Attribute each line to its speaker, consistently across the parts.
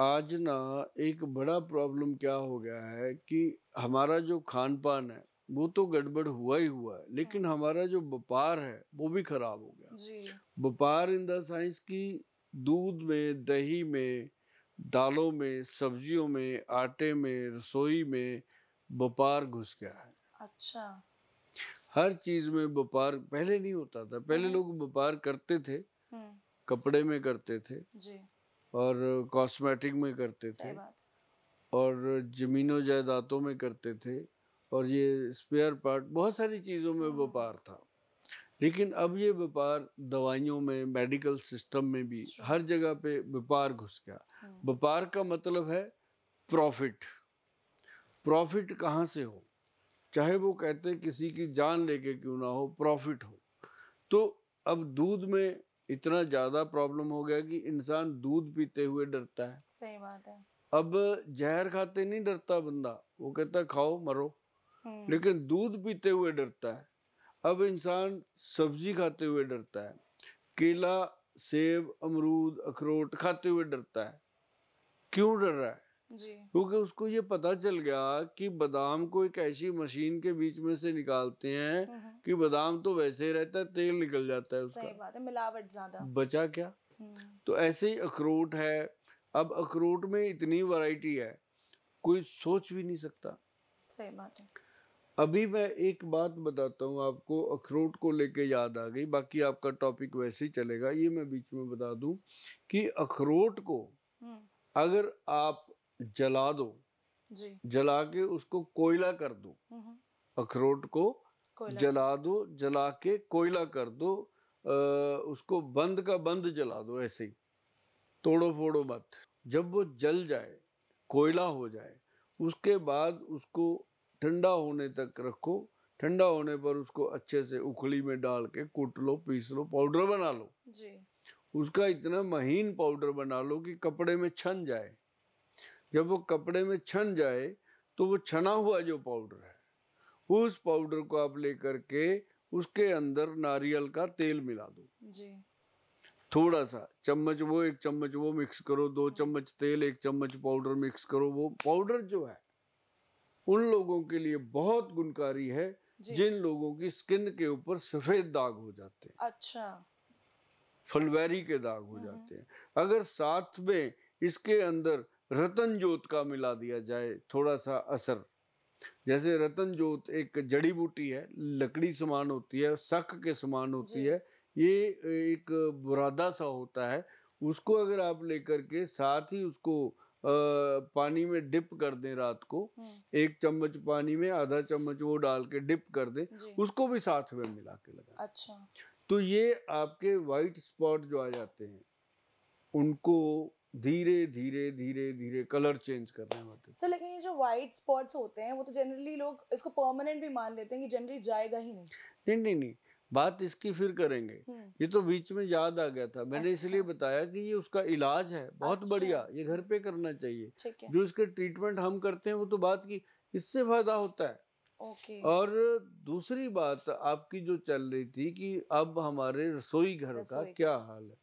Speaker 1: आज ना एक बड़ा प्रॉब्लम क्या हो गया है कि हमारा जो खान पान है वो तो गड़बड़ हुआ ही हुआ है लेकिन हाँ। हमारा जो व्यापार है वो भी खराब हो गया व्यापार इन द साइंस की दूध में दही में दालों में सब्जियों में आटे में रसोई में व्यापार घुस गया है अच्छा हर चीज में व्यापार पहले नहीं होता था पहले हाँ। लोग व्यापार करते थे कपड़े में करते थे जी और कॉस्मेटिक में करते थे और ज़मीनों जायदादों में करते थे और ये स्पेयर पार्ट बहुत सारी चीज़ों में हाँ। व्यापार था लेकिन अब ये व्यापार दवाइयों में मेडिकल सिस्टम में भी अच्छा। हर जगह पे व्यापार घुस गया हाँ। व्यापार का मतलब है प्रॉफिट प्रॉफिट कहाँ से हो चाहे वो कहते किसी की जान लेके क्यों ना हो प्रॉफिट हो तो अब दूध में इतना ज़्यादा प्रॉब्लम हो गया कि इंसान दूध पीते हुए डरता है सही बात है अब जहर खाते नहीं डरता बंदा वो कहता खाओ मरो हम्म। लेकिन दूध पीते हुए डरता है अब इंसान सब्जी खाते हुए डरता है केला सेब अमरूद अखरोट खाते हुए डरता है क्यों डर रहा है क्योंकि उसको ये पता चल गया कि बादाम को एक ऐसी मशीन के बीच में से निकालते हैं हम्म, हम्म। कि बादाम तो वैसे ही रहता है तेल निकल जाता है उसका सही बात है मिलावट ज्यादा बचा क्या हम्म। तो ऐसे ही अखरोट है अब अखरोट में इतनी वैरायटी है कोई सोच भी नहीं सकता सही बात है अभी मैं एक बात बताता हूँ आपको अखरोट को लेके याद आ गई बाकी आपका टॉपिक वैसे ही चलेगा ये मैं बीच में बता दूँ कि अखरोट को अगर आप जला दो जी जला के उसको कोयला कर दो हम्म, हम्म। अखरोट को जला दो जला के कोयला कर दो आ, उसको बंद का बंद जला दो ऐसे ही तोड़ो फोड़ो मत जब वो जल जाए कोयला हो जाए उसके बाद उसको ठंडा होने तक रखो ठंडा होने पर उसको अच्छे से उखली में डाल के कूट लो पीस लो पाउडर बना लो जी उसका इतना महीन पाउडर बना लो कि कपड़े में छन जाए जब वो कपड़े में छन जाए तो वो छना हुआ जो पाउडर है उस पाउडर को आप लेकर के उसके अंदर नारियल का तेल मिला दो जी थोड़ा सा चम्मच वो एक चम्मच वो मिक्स करो दो हाँ। चम्मच तेल एक चम्मच पाउडर मिक्स करो वो पाउडर जो है उन लोगों के लिए बहुत गुणकारी है जिन लोगों की स्किन के ऊपर सफेद दाग हो जाते हैं अच्छा फलवेरी के दाग हो हम्म। जाते हैं अगर साथ में इसके अंदर रतन जोत का मिला दिया जाए थोड़ा सा असर जैसे रतन जोत एक जड़ी बूटी है लकड़ी समान होती है सख के समान होती है ये एक बुरादा सा होता है उसको अगर आप लेकर के साथ ही उसको आ, पानी में डिप कर दें रात को एक चम्मच पानी में आधा चम्मच वो डाल के डिप कर दें उसको भी साथ में मिला के लगा अच्छा तो ये आपके वाइट स्पॉट जो आ जाते हैं उनको धीरे धीरे धीरे धीरे कलर चेंज करने होते हैं सर लेकिन ये जो वाइट स्पॉट्स होते हैं वो तो जनरली लोग इसको परमानेंट भी मान लेते हैं कि जनरली जाएगा ही नहीं नहीं नहीं नहीं बात इसकी फिर करेंगे हम्म। ये तो बीच में याद आ गया था मैंने अच्छा। इसलिए बताया कि ये उसका इलाज है बहुत अच्छा। बढ़िया ये घर पे करना चाहिए जो इसके ट्रीटमेंट हम करते हैं वो तो बात की इससे फायदा होता है ओके और दूसरी बात आपकी जो चल रही थी कि अब हमारे रसोई घर का क्या हाल है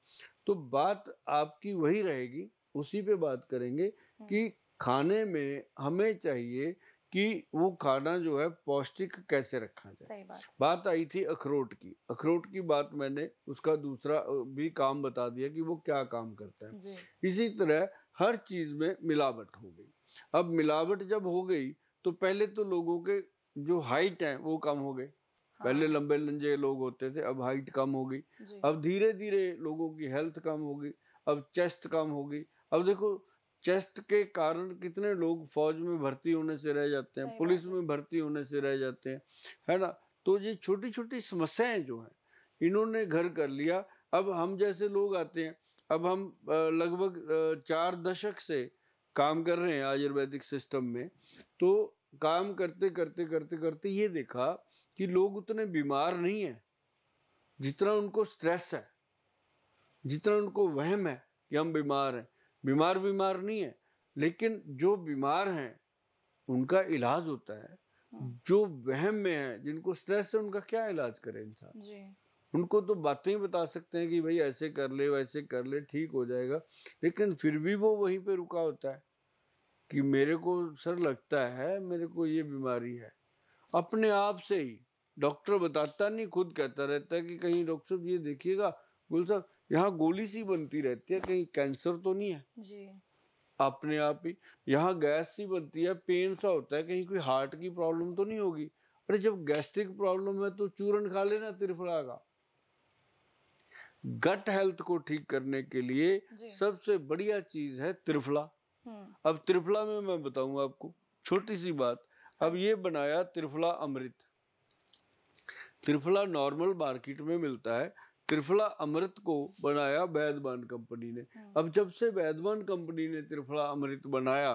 Speaker 1: तो बात आपकी वही रहेगी उसी पे बात करेंगे कि खाने में हमें चाहिए कि वो खाना जो है पौष्टिक कैसे रखा जाए सही बात बात आई थी अखरोट की अखरोट की बात मैंने उसका दूसरा भी काम बता दिया कि वो क्या काम करता है इसी तरह हर चीज में मिलावट हो गई अब मिलावट जब हो गई तो पहले तो लोगों के जो हाइट है वो कम हो गए पहले हाँ। लंबे लंजे लोग होते थे अब हाइट कम हो गई अब धीरे धीरे लोगों की हेल्थ कम हो गई अब चेस्ट कम हो गई अब देखो चेस्ट के कारण कितने लोग फौज में भर्ती होने से रह जाते हैं पुलिस में भर्ती होने से रह जाते हैं है ना तो ये छोटी छोटी समस्याएं जो हैं इन्होंने घर कर लिया अब हम जैसे लोग आते हैं अब हम लगभग चार दशक से काम कर रहे हैं आयुर्वेदिक सिस्टम में तो काम करते करते करते करते ये देखा कि लोग उतने बीमार नहीं हैं जितना उनको स्ट्रेस है जितना उनको वहम है कि हम बीमार हैं बीमार बीमार नहीं है लेकिन जो बीमार हैं उनका इलाज होता है हाँ। जो वहम में है जिनको स्ट्रेस है उनका क्या इलाज करे इंसान उनको तो बातें ही बता सकते हैं कि भाई ऐसे कर ले वैसे कर ले ठीक हो जाएगा लेकिन फिर भी वो वहीं पे रुका होता है कि मेरे को सर लगता है मेरे को ये बीमारी है अपने आप से ही डॉक्टर बताता नहीं खुद कहता रहता है कि कहीं डॉक्टर साहब ये देखिएगा बोल साहब यहाँ गोली सी बनती रहती है कहीं कैंसर तो नहीं है जी अपने आप ही यहाँ गैस सी बनती है पेन सा होता है कहीं कोई हार्ट की प्रॉब्लम तो नहीं होगी अरे जब गैस्ट्रिक प्रॉब्लम है तो चूरन खा लेना त्रिफला का गट हेल्थ को ठीक करने के लिए सबसे बढ़िया चीज है त्रिफला हम्म। अब त्रिफला में मैं बताऊंगा आपको छोटी सी बात अब ये बनाया त्रिफला अमृत त्रिफला नॉर्मल मार्केट में मिलता है त्रिफला अमृत को बनाया वैदवान कंपनी ने हाँ। अब जब से वैदवान कंपनी ने त्रिफला अमृत बनाया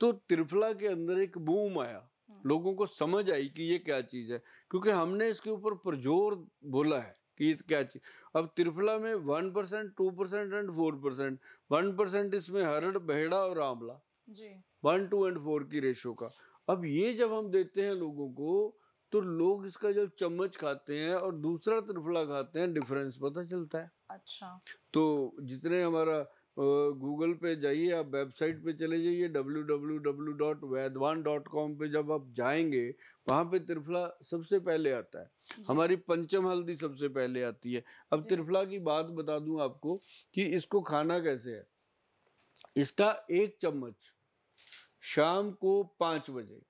Speaker 1: तो त्रिफला के अंदर एक बूम आया हाँ। लोगों को समझ आई कि ये क्या चीज़ है क्योंकि हमने इसके ऊपर प्रजोर बोला है कि ये क्या चीज अब त्रिफला में one percent two percent and four percent one percent इसमें हरड़ बहेड़ा और आंवला वन टू एंड फोर की रेशो का अब ये जब हम देते हैं लोगों को तो लोग इसका जब चम्मच खाते हैं और दूसरा त्रिफला खाते हैं डिफरेंस पता चलता है अच्छा तो जितने हमारा गूगल पे जाइए आप वेबसाइट पे चले जाइए W W W dot Vaidvan dot com पर जब आप जाएंगे वहाँ पे त्रिफला सबसे पहले आता है हमारी पंचम हल्दी सबसे पहले आती है अब त्रिफला की बात बता दूँ आपको कि इसको खाना कैसे है इसका एक चम्मच शाम को पाँच बजे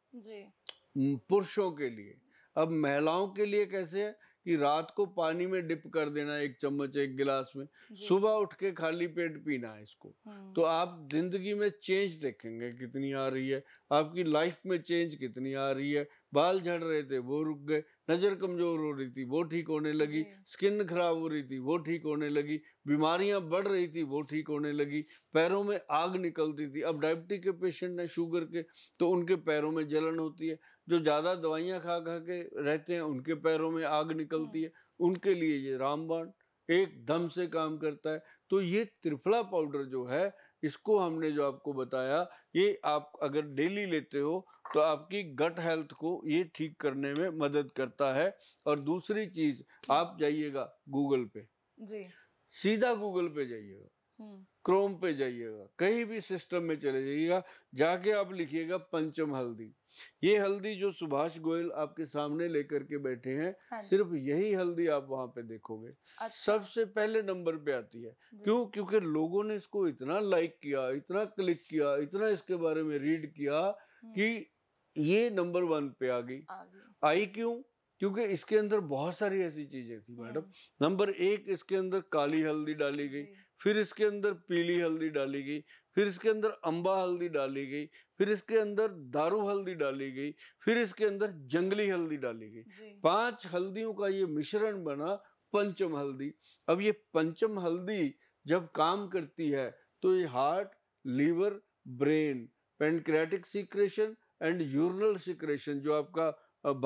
Speaker 1: पुरुषों के लिए अब महिलाओं के लिए कैसे है कि रात को पानी में डिप कर देना एक चम्मच एक गिलास में सुबह उठ के खाली पेट पीना है इसको तो आप जिंदगी में चेंज देखेंगे कितनी आ रही है आपकी लाइफ में चेंज कितनी आ रही है बाल झड़ रहे थे वो रुक गए नज़र कमज़ोर हो रही थी वो ठीक होने लगी स्किन खराब हो रही थी वो ठीक होने लगी बीमारियां बढ़ रही थी वो ठीक होने लगी पैरों में आग निकलती थी अब डायबिटी के पेशेंट हैं शुगर के तो उनके पैरों में जलन होती है जो ज़्यादा दवाइयाँ खा खा के रहते हैं उनके पैरों में आग निकलती हाँ। है उनके लिए ये रामबाण एकदम से काम करता है तो ये त्रिफला पाउडर जो है इसको हमने जो आपको बताया ये आप अगर डेली लेते हो तो आपकी गट हेल्थ को ये ठीक करने में मदद करता है और दूसरी चीज़ आप जाइएगा गूगल पे जी सीधा गूगल पे जाइएगा क्रोम हम्म। पे जाइएगा कहीं भी सिस्टम में चले जाइएगा जाके आप लिखिएगा पंचम हल्दी ये हल्दी जो सुभाष गोयल आपके सामने लेकर के बैठे हैं हाँ सिर्फ यही हल्दी आप वहाँ पे देखोगे अच्छा। सबसे पहले नंबर पे आती है क्यों क्योंकि लोगों ने इसको इतना लाइक किया इतना क्लिक किया इतना इसके बारे में रीड किया हम्म। कि ये नंबर वन पे आ गई आई क्यों क्योंकि इसके अंदर बहुत सारी ऐसी चीजें थी हम्म। मैडम नंबर एक इसके अंदर काली हल्दी डाली गई फिर इसके अंदर पीली हल्दी डाली गई फिर इसके अंदर अंबा हल्दी डाली गई फिर इसके अंदर दारू हल्दी डाली गई फिर इसके अंदर जंगली हल्दी डाली गई पांच हल्दियों का ये मिश्रण बना पंचम हल्दी अब ये पंचम हल्दी जब काम करती है तो ये heart liver brain pancreatic secretion and urinal secretion जो आपका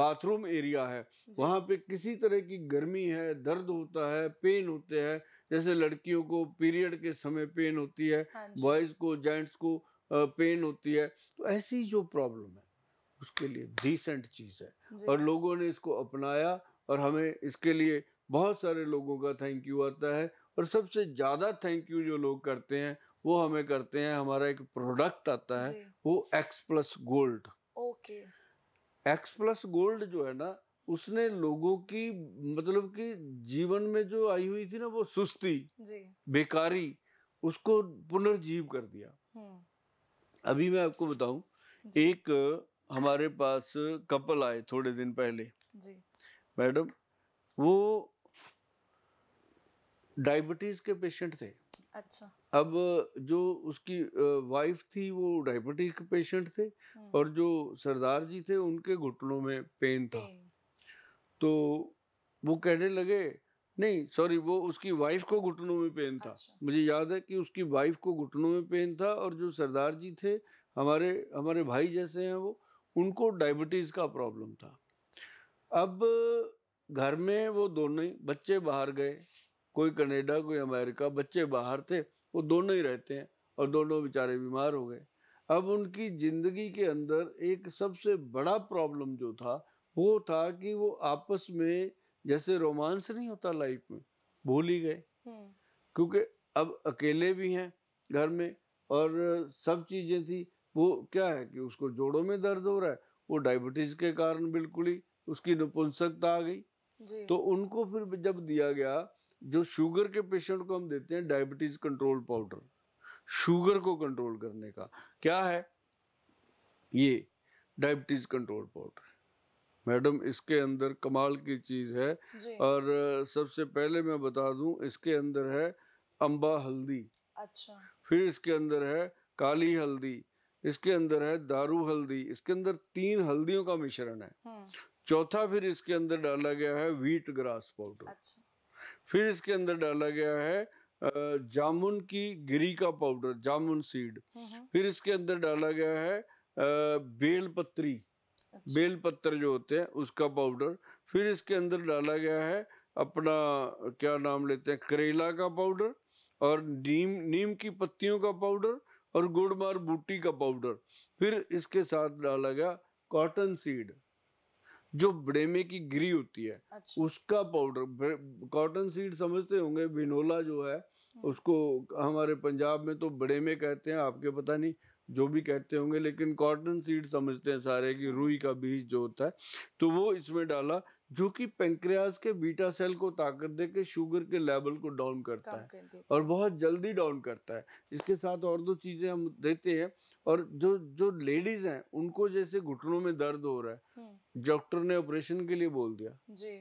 Speaker 1: बाथरूम एरिया है वहाँ पे किसी तरह की गर्मी है दर्द होता है पेन होते हैं जैसे लड़कियों को पीरियड के समय पेन होती है हाँ बॉयज़ को जेंट्स को पेन होती है तो ऐसी जो प्रॉब्लम है उसके लिए डिसेंट चीज़ है और लोगों ने इसको अपनाया और हमें इसके लिए बहुत सारे लोगों का थैंक यू आता है और सबसे ज़्यादा थैंक यू जो लोग करते हैं वो हमें करते हैं हमारा एक प्रोडक्ट आता है वो X plus gold okay X plus gold जो है ना उसने लोगों की मतलब कि जीवन में जो आई हुई थी ना वो सुस्ती बेकारी उसको पुनर्जीव कर दिया हम्म। अभी मैं आपको बताऊं एक हमारे पास कपल आए थोड़े दिन पहले जी मैडम वो डायबिटीज के पेशेंट थे अच्छा अब जो उसकी वाइफ थी वो डायबिटीज के पेशेंट थे हम्म। और जो सरदार जी थे उनके घुटनों में पेन था तो वो कहने लगे नहीं सॉरी वो उसकी वाइफ को घुटनों में पेन था अच्छा। मुझे याद है कि उसकी वाइफ को घुटनों में पेन था और जो सरदार जी थे हमारे हमारे भाई जैसे हैं वो उनको डायबिटीज़ का प्रॉब्लम था अब घर में वो दोनों ही बच्चे बाहर गए कोई कनेडा कोई अमेरिका बच्चे बाहर थे वो दोनों ही रहते हैं और दोनों बेचारे बीमार हो गए अब उनकी ज़िंदगी के अंदर एक सबसे बड़ा प्रॉब्लम जो था वो था कि वो आपस में जैसे रोमांस नहीं होता लाइफ में भूल ही गए हम्म। क्योंकि अब अकेले भी हैं घर में और सब चीज़ें थी वो क्या है कि उसको जोड़ों में दर्द हो रहा है वो डायबिटीज़ के कारण बिल्कुल ही उसकी नपुंसकता आ गई तो उनको फिर जब दिया गया जो शुगर के पेशेंट को हम देते हैं डायबिटीज़ कंट्रोल पाउडर शुगर को कंट्रोल करने का क्या है ये डायबिटीज़ कंट्रोल पाउडर मैडम इसके अंदर कमाल की चीज़ है और सबसे पहले मैं बता दूं इसके अंदर है अम्बा हल्दी अच्छा फिर इसके अंदर है काली हल्दी इसके अंदर है दारू हल्दी इसके अंदर तीन हल्दियों का मिश्रण है चौथा फिर इसके अंदर डाला गया है व्हीट ग्रास पाउडर अच्छा। फिर इसके अंदर डाला गया है जामुन की गिरी का पाउडर जामुन सीड फिर इसके अंदर डाला गया है बेल पत्री अच्छा। बेल पत्थर जो होते हैं उसका पाउडर फिर इसके अंदर डाला गया है अपना क्या नाम लेते हैं करेला का पाउडर और नीम नीम की पत्तियों का पाउडर और गुड़मार बूटी का पाउडर फिर इसके साथ डाला गया कॉटन सीड जो बड़ेमे की गिरी होती है अच्छा। उसका पाउडर कॉटन सीड समझते होंगे बिनोला जो है हाँ। उसको हमारे पंजाब में तो बड़ेमे कहते हैं आपके पता नहीं जो भी कहते होंगे लेकिन कॉटन सीड समझते हैं सारे कि रुई का बीज जो होता है तो वो इसमें डाला जो कि पेंक्रियाज के बीटा सेल को ताकत दे के शुगर के लेवल को डाउन करता है और बहुत जल्दी डाउन करता है इसके साथ और दो चीज़ें हम देते हैं और जो जो लेडीज़ हैं उनको जैसे घुटनों में दर्द हो रहा है डॉक्टर हम्म। ने ऑपरेशन के लिए बोल दिया जी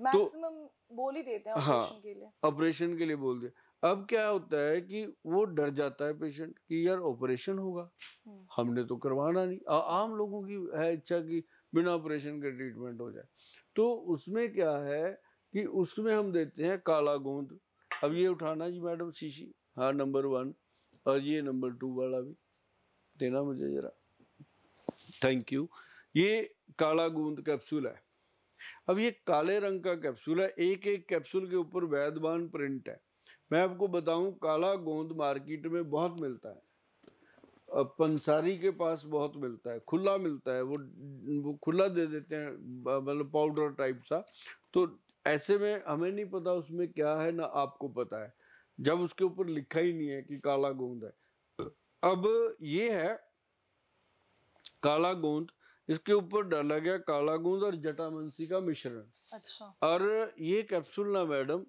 Speaker 1: मैक्सिमम तो, बोल ही देते हैं ऑपरेशन हाँ, के लिए ऑपरेशन के लिए बोल दिया अब क्या होता है कि वो डर जाता है पेशेंट कि यार ऑपरेशन होगा हम्म। हमने तो करवाना नहीं आ, आम लोगों की है इच्छा कि बिना ऑपरेशन के ट्रीटमेंट हो जाए तो उसमें क्या है कि उसमें हम देते हैं काला गोंद अब ये उठाना जी मैडम शीशी हाँ नंबर वन और ये नंबर टू वाला भी देना मुझे ज़रा थैंक यू ये काला गोंद कैप्सूल है अब ये काले रंग का कैप्सूल है एक एक कैप्सूल के ऊपर वैदवान प्रिंट है मैं आपको बताऊं काला गोंद मार्केट में बहुत मिलता है पंसारी के पास बहुत मिलता है खुला मिलता है वो वो खुला दे देते हैं मतलब पाउडर टाइप सा तो ऐसे में हमें नहीं पता उसमें क्या है ना आपको पता है जब उसके ऊपर लिखा ही नहीं है कि काला गोंद है अब ये है काला गोंद इसके ऊपर डाला गया काला गोंद और जटामंसी का मिश्रण अच्छा और ये कैप्सूल ना मैडम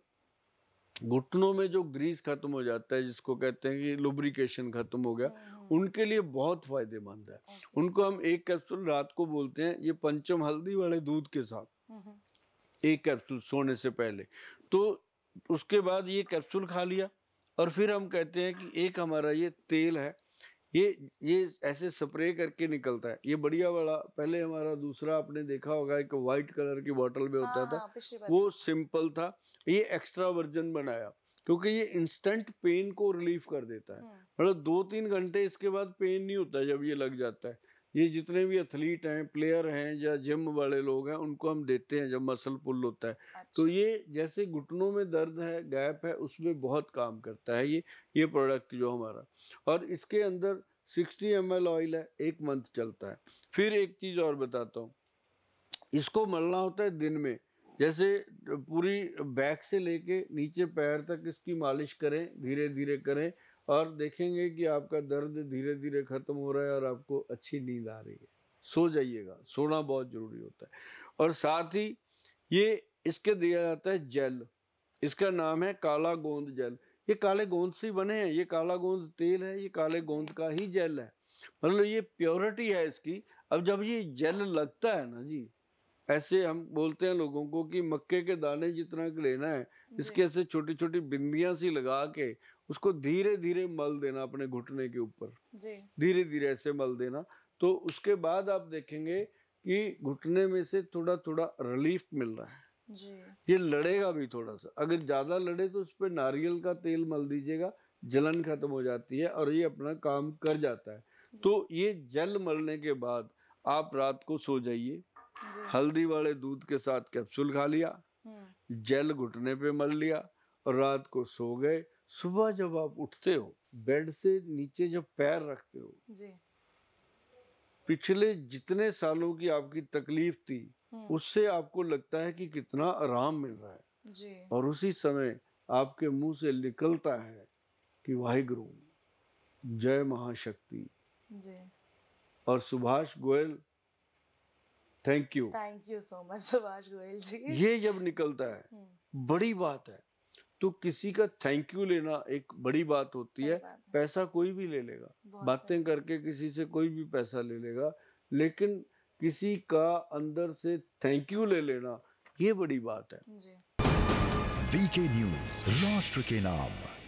Speaker 1: घुटनों में जो ग्रीस खत्म हो जाता है जिसको कहते हैं कि लुब्रिकेशन खत्म हो गया हाँ, हाँ, हाँ। उनके लिए बहुत फायदेमंद है उनको हम एक कैप्सूल रात को बोलते हैं ये पंचम हल्दी वाले दूध के साथ हम्म, हम्म। एक कैप्सूल सोने से पहले तो उसके बाद ये कैप्सूल खा लिया और फिर हम कहते हैं कि एक हमारा ये तेल है ये ये ऐसे स्प्रे करके निकलता है ये बढ़िया वाला पहले हमारा दूसरा आपने देखा होगा एक वाइट कलर की बॉटल में होता हाँ, था हाँ, वो सिंपल था ये एक्स्ट्रा वर्जन बनाया क्योंकि ये इंस्टेंट पेन को रिलीफ कर देता है हम्म। मतलब दो तीन घंटे इसके बाद पेन नहीं होता जब ये लग जाता है ये जितने भी एथलीट हैं प्लेयर हैं या जिम वाले लोग हैं उनको हम देते हैं जब मसल पुल होता है तो अच्छा। तो ये जैसे घुटनों में दर्द है गैप है उसमें बहुत काम करता है ये ये प्रोडक्ट जो हमारा और इसके अंदर 60 एम ऑयल है एक मंथ चलता है फिर एक चीज़ और बताता हूँ इसको मलना होता है दिन में जैसे पूरी बैक से लेके नीचे पैर तक इसकी मालिश करें धीरे धीरे करें और देखेंगे कि आपका दर्द धीरे धीरे ख़त्म हो रहा है और आपको अच्छी नींद आ रही है सो जाइएगा सोना बहुत ज़रूरी होता है और साथ ही ये इसके दिया जाता है जेल इसका नाम है काला गोंद जेल ये काले गोंद से बने हैं ये काला गोंद तेल है ये काले गोंद का ही जेल है मतलब ये प्योरिटी है इसकी अब जब ये जेल लगता है ना जी ऐसे हम बोलते हैं लोगों को कि मक्के के दाने जितना लेना है इसके ऐसे छोटी छोटी बिंदियां सी लगा के उसको धीरे धीरे मल देना अपने घुटने के ऊपर धीरे धीरे ऐसे मल देना तो उसके बाद आप देखेंगे कि घुटने में से थोड़ा थोड़ा रिलीफ मिल रहा है जी। ये लड़ेगा भी थोड़ा सा अगर ज्यादा लड़े तो उस पर नारियल का तेल मल दीजिएगा जलन खत्म हो जाती है और ये अपना काम कर जाता है तो ये जल मलने के बाद आप रात को सो जाइए हल्दी वाले दूध के साथ कैप्सूल खा लिया हम्म। जल घुटने पे मल लिया और रात को सो गए सुबह जब आप उठते हो बेड से नीचे जब पैर रखते हो जी पिछले जितने सालों की आपकी तकलीफ थी हम्म। उससे आपको लगता है कि कितना आराम मिल रहा है जी। और उसी समय आपके मुंह से निकलता है कि वाहिगुरु जय महाशक्ति और Subhash Goyal thank you thank you so much Subhash Goyal ji ये जब निकलता है हम्म। बड़ी बात है तो किसी का थैंक यू लेना एक बड़ी बात होती है।, है पैसा कोई भी ले लेगा बातें करके किसी से कोई भी पैसा ले लेगा लेकिन किसी का अंदर से थैंक यू ले लेना ये बड़ी बात है वीके न्यूज राष्ट्र के नाम